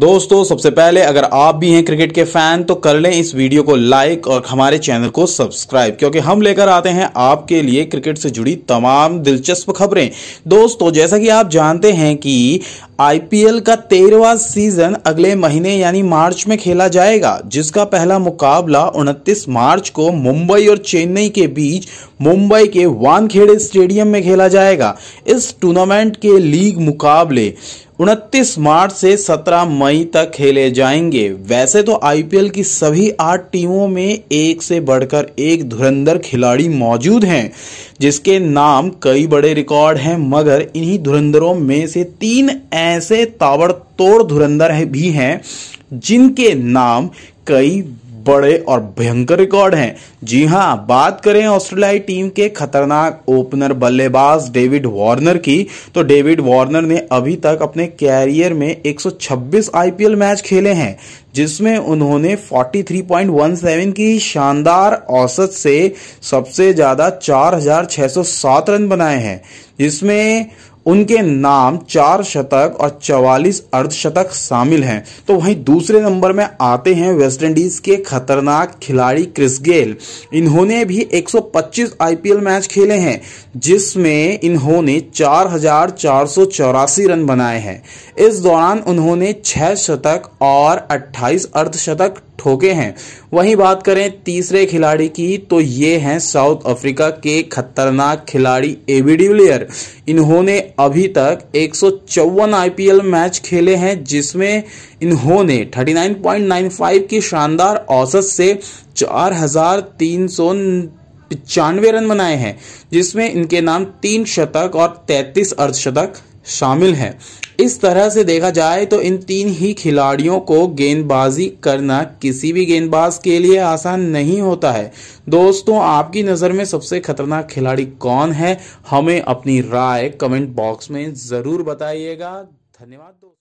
दोस्तों सबसे पहले अगर आप भी हैं क्रिकेट के फैन तो कर लें इस वीडियो को लाइक और हमारे चैनल को सब्सक्राइब क्योंकि हम लेकर आते हैं आपके लिए क्रिकेट से जुड़ी तमाम दिलचस्प खबरें दोस्तों जैसा कि आप जानते हैं कि आईपीएल का तेरहवा सीजन अगले महीने यानी मार्च में खेला जाएगा जिसका पहला मुकाबला 29 मार्च को मुंबई और चेन्नई के बीच मुंबई के वानखेड़े स्टेडियम में खेला जाएगा इस टूर्नामेंट के लीग मुकाबले 29 मार्च से 17 मई तक खेले जाएंगे वैसे तो आईपीएल की सभी आठ टीमों में एक से बढ़कर एक धुरंधर खिलाड़ी मौजूद हैं जिसके नाम कई बड़े रिकॉर्ड हैं मगर इन्हीं धुरंधरों में से तीन ऐसे ताबड़तोड़ धुरंधर भी हैं जिनके नाम कई बड़े और भयंकर रिकॉर्ड हैं जी हां बात करें ऑस्ट्रेलियाई टीम के खतरनाक ओपनर बल्लेबाज डेविड वार्नर की तो डेविड वार्नर ने अभी तक अपने कैरियर में 126 आईपीएल मैच खेले हैं जिसमें उन्होंने 43.17 की शानदार औसत से सबसे ज्यादा 4,607 रन बनाए हैं जिसमें उनके नाम चार शतक और चवालीस अर्धशतक शामिल हैं तो वहीं दूसरे नंबर में आते हैं वेस्टइंडीज के खतरनाक खिलाड़ी क्रिस गेल इन्होंने भी 125 आईपीएल मैच खेले हैं जिसमें इन्होंने चार रन बनाए हैं इस दौरान उन्होंने छह शतक और 28 अर्धशतक ठोके हैं वहीं बात करें तीसरे खिलाड़ी की तो ये हैं साउथ अफ्रीका के खतरनाक खिलाड़ी एबी इन्होंने अभी तक एक आईपीएल मैच खेले हैं जिसमें इन्होंने 39.95 की शानदार औसत से चार हजार तीन सौ पचानवे रन बनाए हैं जिसमें इनके नाम तीन शतक और 33 अर्धशतक शामिल हैं इस तरह से देखा जाए तो इन तीन ही खिलाड़ियों को गेंदबाजी करना किसी भी गेंदबाज के लिए आसान नहीं होता है दोस्तों आपकी नज़र में सबसे खतरनाक खिलाड़ी कौन है हमें अपनी राय कमेंट बॉक्स में ज़रूर बताइएगा धन्यवाद दोस्तों